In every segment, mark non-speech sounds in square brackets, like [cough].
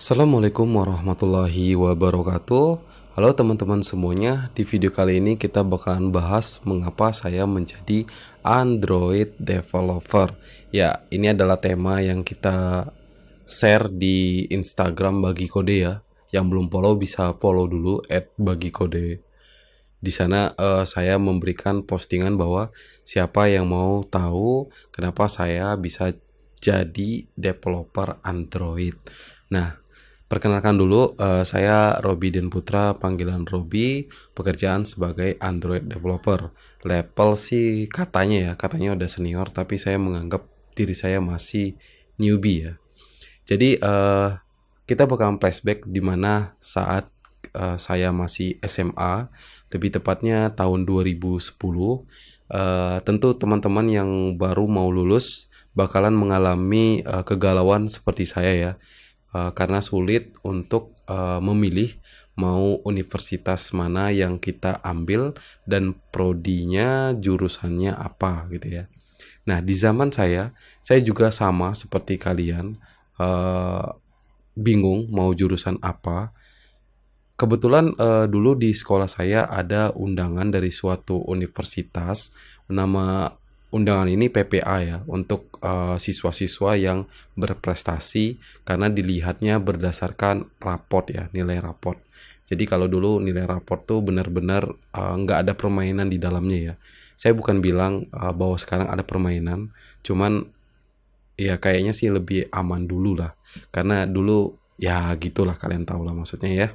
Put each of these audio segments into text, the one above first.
Assalamualaikum warahmatullahi wabarakatuh Halo teman-teman semuanya Di video kali ini kita bakalan bahas mengapa saya menjadi Android developer Ya ini adalah tema yang kita share di Instagram bagi kode ya Yang belum follow bisa follow dulu at bagi kode di sana uh, saya memberikan postingan bahwa siapa yang mau tahu kenapa saya bisa jadi developer Android. Nah, Perkenalkan dulu, uh, saya Robi Den Putra, panggilan Robi, pekerjaan sebagai Android developer. Level sih katanya ya, katanya udah senior, tapi saya menganggap diri saya masih newbie ya. Jadi uh, kita bakal flashback di mana saat uh, saya masih SMA, lebih tepatnya tahun 2010. Uh, tentu teman-teman yang baru mau lulus bakalan mengalami uh, kegalauan seperti saya ya Eh, karena sulit untuk uh, memilih mau universitas mana yang kita ambil dan prodinya jurusannya apa gitu ya. Nah di zaman saya, saya juga sama seperti kalian uh, bingung mau jurusan apa. Kebetulan uh, dulu di sekolah saya ada undangan dari suatu universitas nama undangan ini PPA ya untuk eh, siswa-siswa uh, yang berprestasi karena dilihatnya berdasarkan rapot ya nilai rapot. Jadi kalau dulu nilai rapot tuh benar-benar eh, nggak uh, ada permainan di dalamnya ya. Saya bukan bilang uh, bahwa sekarang ada permainan, cuman ya kayaknya sih lebih aman dulu lah. Karena dulu ya gitulah kalian tahu lah maksudnya ya.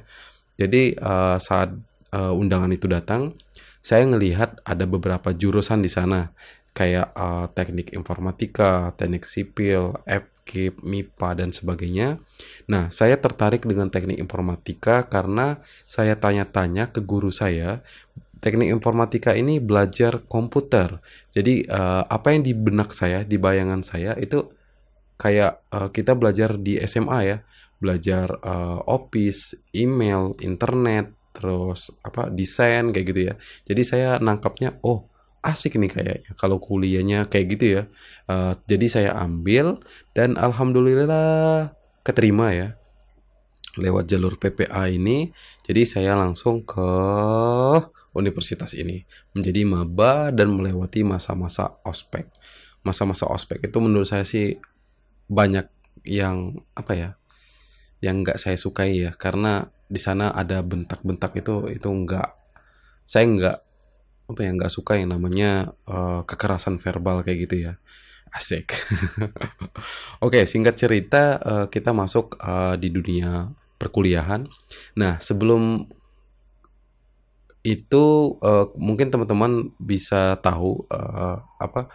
Jadi uh, saat uh, undangan itu datang, saya melihat ada beberapa jurusan di sana kayak uh, teknik informatika, teknik sipil, FKIP, MIPA, dan sebagainya. Nah, saya tertarik dengan teknik informatika karena saya tanya-tanya ke guru saya, teknik informatika ini belajar komputer. Jadi, uh, apa yang di benak saya, di bayangan saya, itu kayak uh, kita belajar di SMA ya, belajar uh, office, email, internet, terus apa desain kayak gitu ya. Jadi saya nangkapnya, oh asik nih kayaknya kalau kuliahnya kayak gitu ya. Uh, jadi saya ambil dan alhamdulillah keterima ya lewat jalur PPA ini. Jadi saya langsung ke universitas ini menjadi maba dan melewati masa-masa ospek. Masa-masa ospek itu menurut saya sih banyak yang apa ya yang nggak saya sukai ya karena di sana ada bentak-bentak itu itu nggak saya nggak apa yang nggak suka yang namanya uh, kekerasan verbal kayak gitu ya asik [laughs] oke okay, singkat cerita uh, kita masuk uh, di dunia perkuliahan nah sebelum itu uh, mungkin teman-teman bisa tahu uh, apa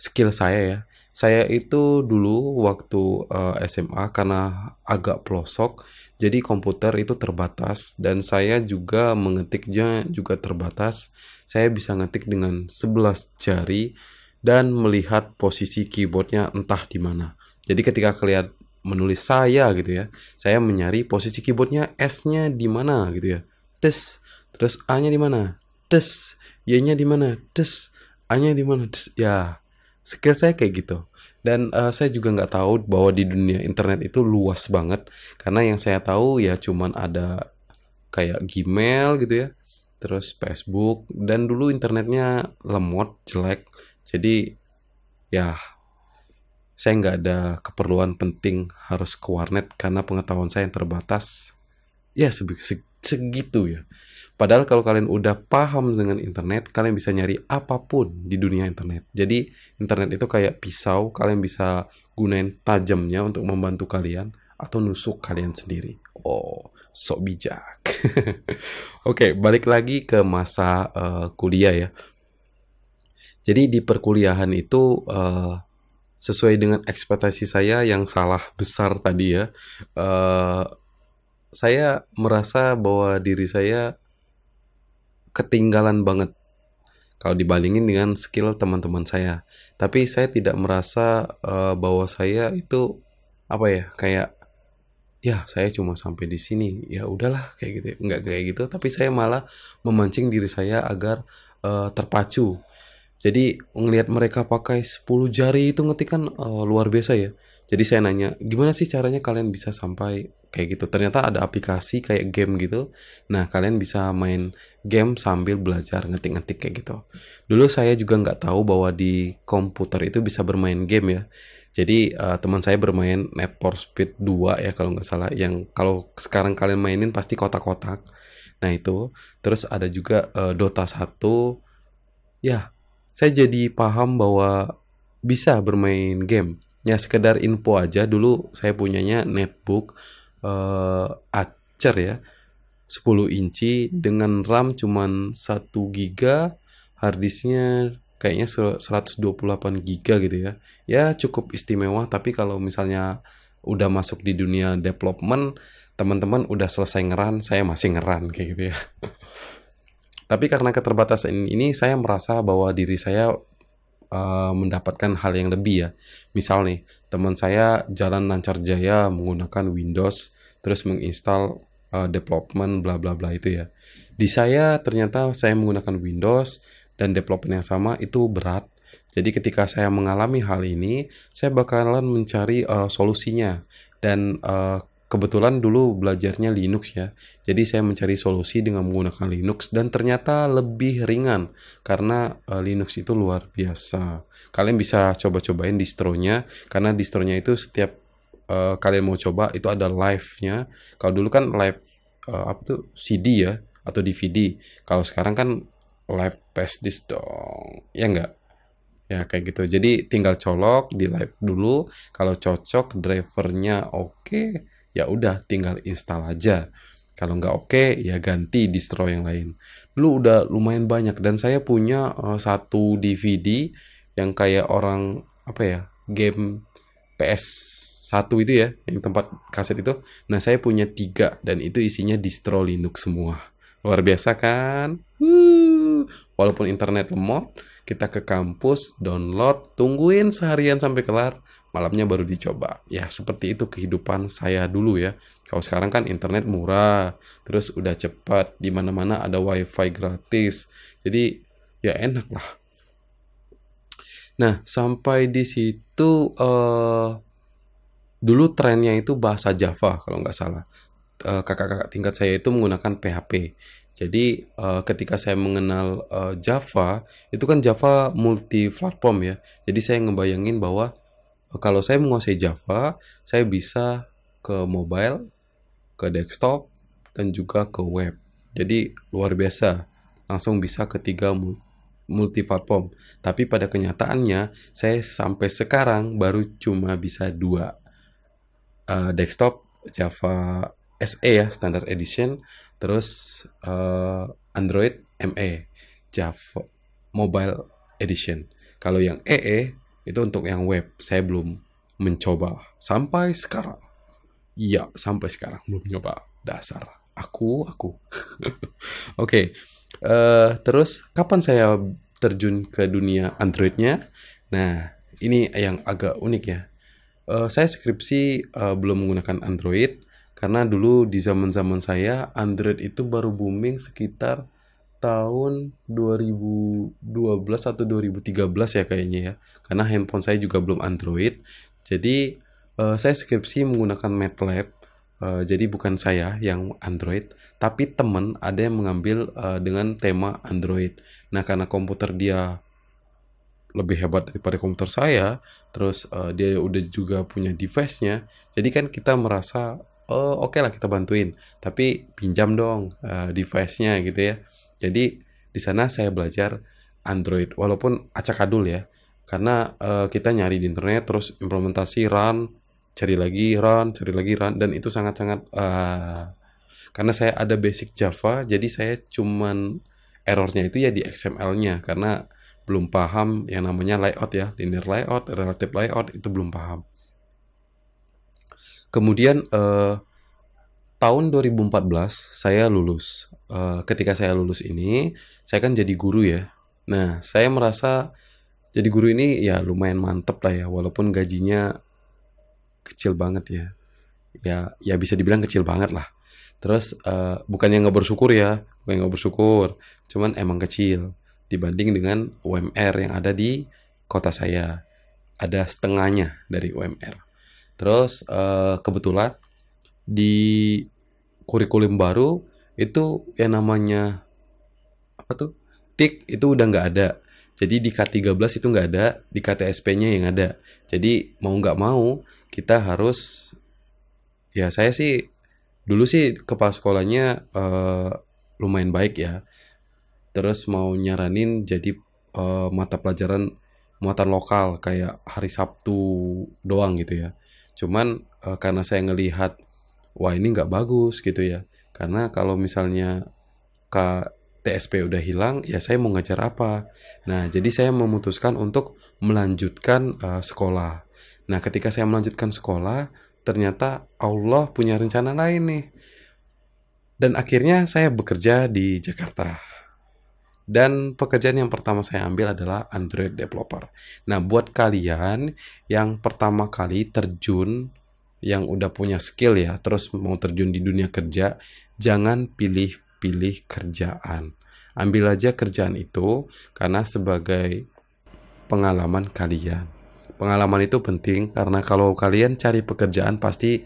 skill saya ya saya itu dulu waktu uh, SMA karena agak pelosok jadi komputer itu terbatas dan saya juga mengetiknya juga terbatas saya bisa ngetik dengan 11 jari dan melihat posisi keyboardnya entah di mana. Jadi ketika kalian menulis saya gitu ya, saya menyari posisi keyboardnya S-nya di mana gitu ya. Des, terus A-nya di mana? Des, Y-nya di mana? Des, A-nya di mana? Des, ya. Skill saya kayak gitu. Dan uh, saya juga nggak tahu bahwa di dunia internet itu luas banget. Karena yang saya tahu ya cuman ada kayak Gmail gitu ya terus Facebook dan dulu internetnya lemot jelek jadi ya saya nggak ada keperluan penting harus ke warnet karena pengetahuan saya yang terbatas ya segitu ya padahal kalau kalian udah paham dengan internet kalian bisa nyari apapun di dunia internet jadi internet itu kayak pisau kalian bisa gunain tajamnya untuk membantu kalian atau nusuk kalian sendiri oh sok bijak. [laughs] Oke, okay, balik lagi ke masa uh, kuliah ya. Jadi di perkuliahan itu uh, sesuai dengan ekspektasi saya yang salah besar tadi ya. Uh, saya merasa bahwa diri saya ketinggalan banget kalau dibandingin dengan skill teman-teman saya. Tapi saya tidak merasa uh, bahwa saya itu apa ya kayak ya saya cuma sampai di sini ya udahlah kayak gitu ya. nggak kayak gitu tapi saya malah memancing diri saya agar uh, terpacu jadi ngelihat mereka pakai 10 jari itu ngetik kan uh, luar biasa ya jadi saya nanya gimana sih caranya kalian bisa sampai kayak gitu ternyata ada aplikasi kayak game gitu nah kalian bisa main game sambil belajar ngetik-ngetik kayak gitu dulu saya juga nggak tahu bahwa di komputer itu bisa bermain game ya jadi uh, teman saya bermain Net for Speed 2 ya kalau nggak salah. Yang kalau sekarang kalian mainin pasti kotak-kotak. Nah itu. Terus ada juga uh, Dota 1. Ya, saya jadi paham bahwa bisa bermain game. Ya sekedar info aja. Dulu saya punyanya netbook uh, Acer ya. 10 inci hmm. dengan RAM cuman 1 giga, harddisknya kayaknya 128 giga gitu ya ya cukup istimewa tapi kalau misalnya udah masuk di dunia development teman-teman udah selesai ngeran saya masih ngeran kayak gitu ya [laughs] tapi karena keterbatasan ini saya merasa bahwa diri saya uh, mendapatkan hal yang lebih ya misal nih teman saya jalan lancar jaya menggunakan Windows terus menginstal uh, development bla bla bla itu ya di saya ternyata saya menggunakan Windows dan development yang sama itu berat. Jadi ketika saya mengalami hal ini, saya bakalan mencari uh, solusinya dan uh, kebetulan dulu belajarnya Linux ya. Jadi saya mencari solusi dengan menggunakan Linux dan ternyata lebih ringan karena uh, Linux itu luar biasa. Kalian bisa coba-cobain distronya karena distronya itu setiap uh, kalian mau coba itu ada live-nya. Kalau dulu kan live uh, apa tuh CD ya atau DVD. Kalau sekarang kan live paste this dong. Ya enggak? Ya kayak gitu. Jadi tinggal colok di live dulu. Kalau cocok drivernya oke, okay, ya udah tinggal install aja. Kalau nggak oke, okay, ya ganti distro yang lain. Lu udah lumayan banyak dan saya punya uh, satu DVD yang kayak orang apa ya game PS satu itu ya yang tempat kaset itu nah saya punya tiga dan itu isinya distro Linux semua luar biasa kan Woo! walaupun internet lemot, kita ke kampus, download, tungguin seharian sampai kelar, malamnya baru dicoba. Ya, seperti itu kehidupan saya dulu ya. Kalau sekarang kan internet murah, terus udah cepat, di mana-mana ada wifi gratis. Jadi ya enak lah. Nah, sampai di situ uh, dulu trennya itu bahasa Java kalau nggak salah. Eh, kakak-kakak uh, kakak -kakak tingkat saya itu menggunakan PHP. Jadi uh, ketika saya mengenal uh, Java, itu kan Java multi platform ya. Jadi saya ngebayangin bahwa uh, kalau saya menguasai Java, saya bisa ke mobile, ke desktop, dan juga ke web. Jadi luar biasa, langsung bisa ke tiga multi platform. Tapi pada kenyataannya saya sampai sekarang baru cuma bisa dua. Uh, desktop Java SE ya standard edition terus uh, Android ME Java Mobile Edition kalau yang EE e, itu untuk yang web saya belum mencoba sampai sekarang ya sampai sekarang belum nyoba dasar aku aku [laughs] oke okay. uh, eh, terus kapan saya terjun ke dunia Androidnya nah ini yang agak unik ya uh, saya skripsi uh, belum menggunakan Android karena dulu di zaman-zaman saya Android itu baru booming sekitar tahun 2012 atau 2013 ya kayaknya ya. Karena handphone saya juga belum Android. Jadi uh, saya skripsi menggunakan MATLAB. Uh, jadi bukan saya yang Android, tapi temen ada yang mengambil uh, dengan tema Android. Nah, karena komputer dia lebih hebat daripada komputer saya, terus uh, dia udah juga punya device-nya. Jadi kan kita merasa oh oke okay lah kita bantuin tapi pinjam dong uh, device-nya gitu ya jadi di sana saya belajar Android walaupun acak-adul ya karena uh, kita nyari di internet terus implementasi run cari lagi run cari lagi run dan itu sangat-sangat uh, karena saya ada basic Java jadi saya cuman errornya itu ya di XML-nya karena belum paham yang namanya layout ya linear layout relative layout itu belum paham Kemudian uh, tahun 2014 saya lulus. Uh, ketika saya lulus ini, saya kan jadi guru ya. Nah, saya merasa jadi guru ini ya lumayan mantep lah ya, walaupun gajinya kecil banget ya. Ya, ya bisa dibilang kecil banget lah. Terus uh, eh, bukannya nggak bersyukur ya, bukan nggak bersyukur, cuman emang kecil dibanding dengan UMR yang ada di kota saya. Ada setengahnya dari UMR. Terus uh, kebetulan di kurikulum baru itu yang namanya apa tuh tik itu udah nggak ada. Jadi di K13 itu nggak ada, di KTSP-nya yang ada. Jadi mau nggak mau kita harus ya saya sih dulu sih kepala sekolahnya uh, lumayan baik ya. Terus mau nyaranin jadi uh, mata pelajaran muatan lokal kayak hari Sabtu doang gitu ya cuman uh, karena saya ngelihat wah ini nggak bagus gitu ya karena kalau misalnya ke TSP udah hilang ya saya mau ngajar apa nah jadi saya memutuskan untuk melanjutkan uh, sekolah nah ketika saya melanjutkan sekolah ternyata Allah punya rencana lain nih dan akhirnya saya bekerja di Jakarta dan pekerjaan yang pertama saya ambil adalah Android developer. Nah, buat kalian yang pertama kali terjun yang udah punya skill ya, terus mau terjun di dunia kerja, jangan pilih-pilih kerjaan. Ambil aja kerjaan itu karena sebagai pengalaman kalian. Pengalaman itu penting karena kalau kalian cari pekerjaan pasti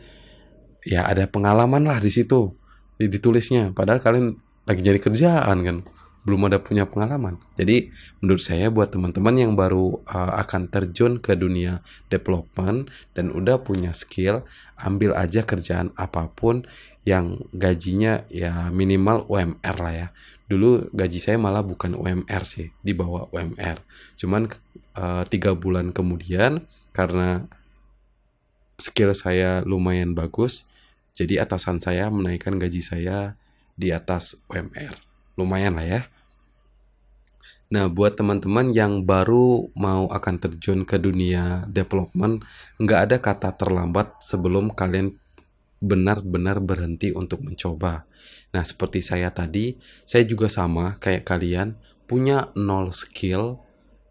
ya ada pengalaman lah di situ ditulisnya. Padahal kalian lagi nyari kerjaan kan belum ada punya pengalaman. Jadi menurut saya buat teman-teman yang baru uh, akan terjun ke dunia development dan udah punya skill, ambil aja kerjaan apapun yang gajinya ya minimal UMR lah ya. Dulu gaji saya malah bukan UMR sih, di bawah UMR. Cuman eh, tiga bulan kemudian karena skill saya lumayan bagus, jadi atasan saya menaikkan gaji saya di atas UMR lumayan lah ya. Nah, buat teman-teman yang baru mau akan terjun ke dunia development, nggak ada kata terlambat sebelum kalian benar-benar berhenti untuk mencoba. Nah, seperti saya tadi, saya juga sama kayak kalian, punya nol skill,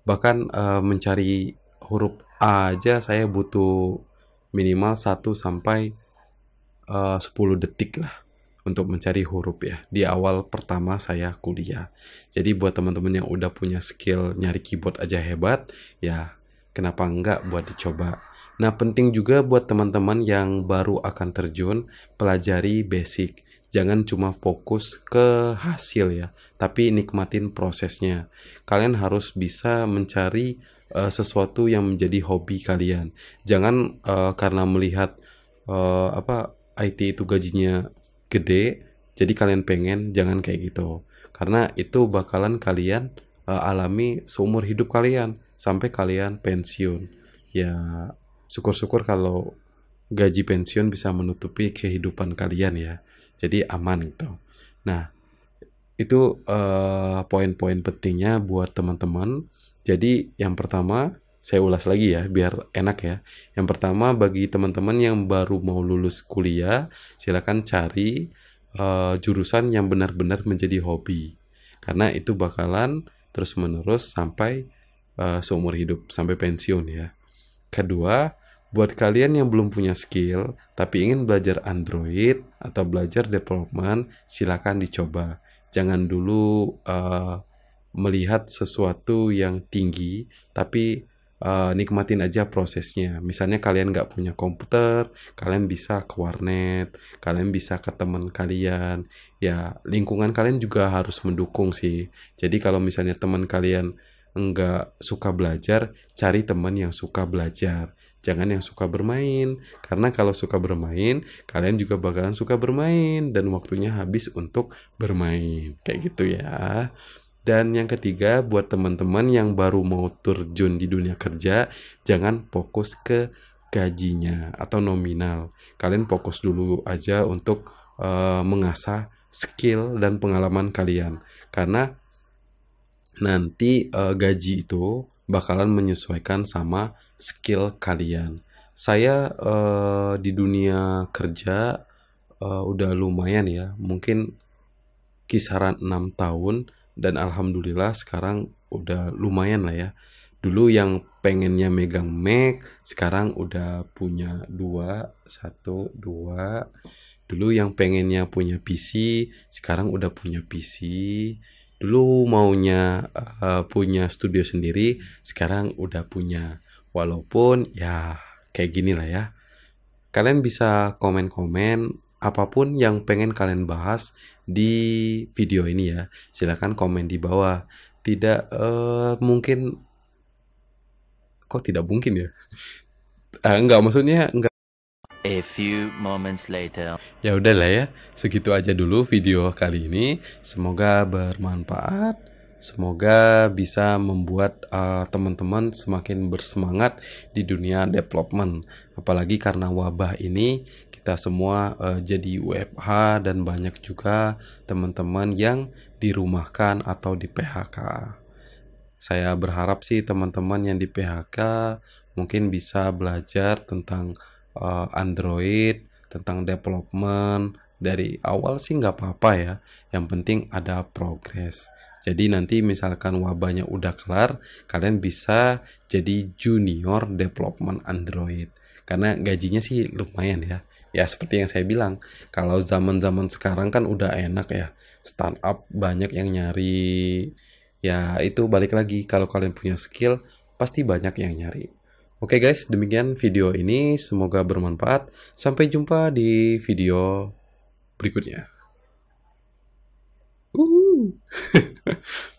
bahkan uh, mencari huruf A aja saya butuh minimal 1 sampai eh, uh, 10 detik lah untuk mencari huruf ya di awal pertama saya kuliah. Jadi buat teman-teman yang udah punya skill nyari keyboard aja hebat, ya kenapa enggak buat dicoba. Nah, penting juga buat teman-teman yang baru akan terjun, pelajari basic. Jangan cuma fokus ke hasil ya, tapi nikmatin prosesnya. Kalian harus bisa mencari uh, sesuatu yang menjadi hobi kalian. Jangan uh, karena melihat uh, apa IT itu gajinya gede jadi kalian pengen jangan kayak gitu karena itu bakalan kalian uh, alami seumur hidup kalian sampai kalian pensiun ya syukur-syukur kalau gaji pensiun bisa menutupi kehidupan kalian ya jadi aman gitu nah itu uh, eh, poin -poin pentingnya buat teman-teman jadi yang pertama saya ulas lagi ya biar enak ya. Yang pertama bagi teman-teman yang baru mau lulus kuliah, silakan cari uh, jurusan yang benar-benar menjadi hobi. Karena itu bakalan terus-menerus sampai uh, seumur hidup, sampai pensiun ya. Kedua, buat kalian yang belum punya skill tapi ingin belajar Android atau belajar development, silakan dicoba. Jangan dulu uh, melihat sesuatu yang tinggi, tapi uh, nikmatin aja prosesnya. Misalnya kalian nggak punya komputer, kalian bisa ke warnet, kalian bisa ke teman kalian. Ya lingkungan kalian juga harus mendukung sih. Jadi kalau misalnya teman kalian nggak suka belajar, cari teman yang suka belajar. Jangan yang suka bermain, karena kalau suka bermain, kalian juga bakalan suka bermain dan waktunya habis untuk bermain. Kayak gitu ya. Dan yang ketiga, buat teman-teman yang baru mau terjun di dunia kerja, jangan fokus ke gajinya atau nominal. Kalian fokus dulu aja untuk uh, mengasah skill dan pengalaman kalian. Karena nanti uh, gaji itu bakalan menyesuaikan sama skill kalian. Saya uh, di dunia kerja uh, udah lumayan ya, mungkin kisaran 6 tahun dan alhamdulillah sekarang udah lumayan lah ya dulu yang pengennya megang Mac sekarang udah punya dua satu dua dulu yang pengennya punya PC sekarang udah punya PC dulu maunya uh, punya studio sendiri sekarang udah punya walaupun ya kayak gini lah ya kalian bisa komen-komen apapun yang pengen kalian bahas di video ini ya. Silahkan komen di bawah. Tidak uh, mungkin... Kok tidak mungkin ya? Uh, [laughs] enggak, maksudnya enggak. A few moments later. Ya udahlah ya, segitu aja dulu video kali ini. Semoga bermanfaat. Semoga bisa membuat uh, teman-teman semakin bersemangat di dunia development. Apalagi karena wabah ini kita semua uh, jadi WFH dan banyak juga teman-teman yang dirumahkan atau di PHK. Saya berharap sih teman-teman yang di PHK mungkin bisa belajar tentang uh, Android, tentang development dari awal sih nggak apa-apa ya. Yang penting ada progres. Jadi nanti misalkan wabahnya udah kelar, kalian bisa jadi junior development Android. Karena gajinya sih lumayan ya ya seperti yang saya bilang kalau zaman-zaman sekarang kan udah enak ya stand up banyak yang nyari ya itu balik lagi kalau kalian punya skill pasti banyak yang nyari oke guys demikian video ini semoga bermanfaat sampai jumpa di video berikutnya uh. [laughs]